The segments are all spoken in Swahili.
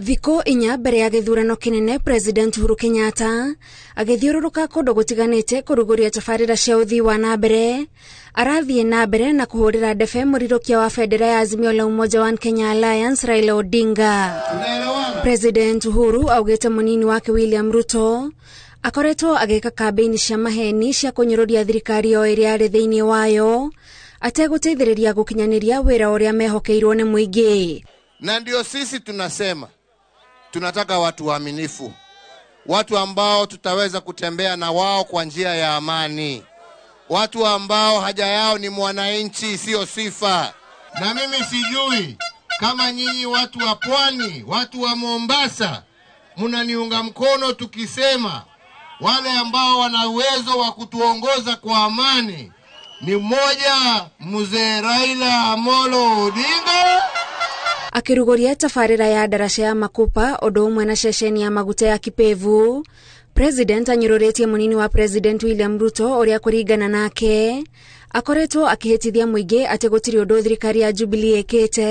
thikå inya mbere ya kä nene president huru kenyatta agĩthiũrũrũka kũndũ gũtiganĩte kũrugũria tabarĩra cia ũthii wa na mbere arathiĩ na mbere na kũhũrĩra ndebe kia wa bendera ya azimio la umoja wa kenya alliance raila odinga president huru augĩte mũnini wake william ruto akoretwo agĩka kambĩini cia maheni cia kũnyũrũria thirikari yo ĩrĩa arĩ thĩinĩ wayo ategũteithĩrĩria gũkinyanĩria wĩra ũrĩa mehokeirwo nĩ mũingĩ na ndio sisi tunasema tunataka watu waaminifu, watu ambao tutaweza kutembea na wao kwa njia ya amani, watu ambao haja yao ni mwananchi, siyo sifa. Na mimi sijui kama nyinyi watu wa pwani, watu wa Mombasa, mnaniunga mkono tukisema wale ambao wana uwezo wa kutuongoza kwa amani ni mmoja, mzee Raila Amolo Odinga akĩrugũria tabarĩra ya ndaraca ya makupa ũndũ ũmwe na ceceni ya maguta ya kipevu president anyũrũrĩtie mũnini wa president william ruto ũrĩa kũringana nake akoretwo akĩhĩtithia mũingĩ atĩ gũtirĩ ũndũ thirikari ya jubilee ĩkĩte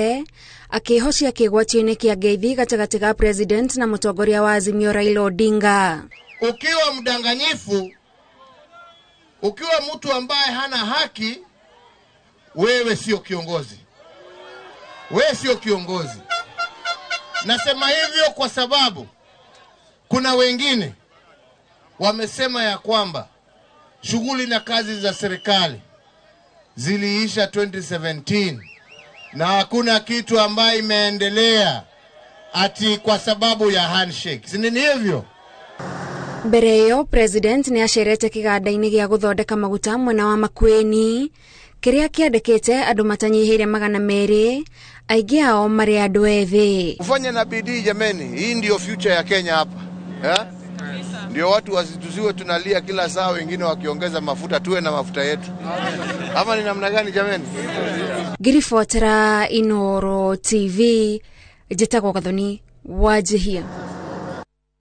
akĩhocia kĩgwatio-inĩ kĩa ngeithi gatagatĩ ga president na mũtongoria wa azimio raila odinga ukiwa mdanganyifu ukiwa mtu ambaye hana haki wewe sio kiongozi we sio kiongozi. Nasema hivyo kwa sababu kuna wengine wamesema ya kwamba shughuli na kazi za serikali ziliisha 2017 na hakuna kitu ambayo imeendelea ati kwa sababu ya handshake. Si nini hivyo? mbere ĩyo president nĩ acerete kĩganda-inĩ gĩa gũthondeka maguta mwena wa makueni kiria kiandikite andu matanyihiire magana meri aingĩ ao mari andu ethi ufanye na bidii jameni hii ndio future ya kenya hapa eh? ndio watu wasituziwe tunalia kila saa wengine wakiongeza mafuta tuwe na mafuta yetu ama ni namna gani jameni ngiribotera inoro tv njitagwo gathoni wanjihia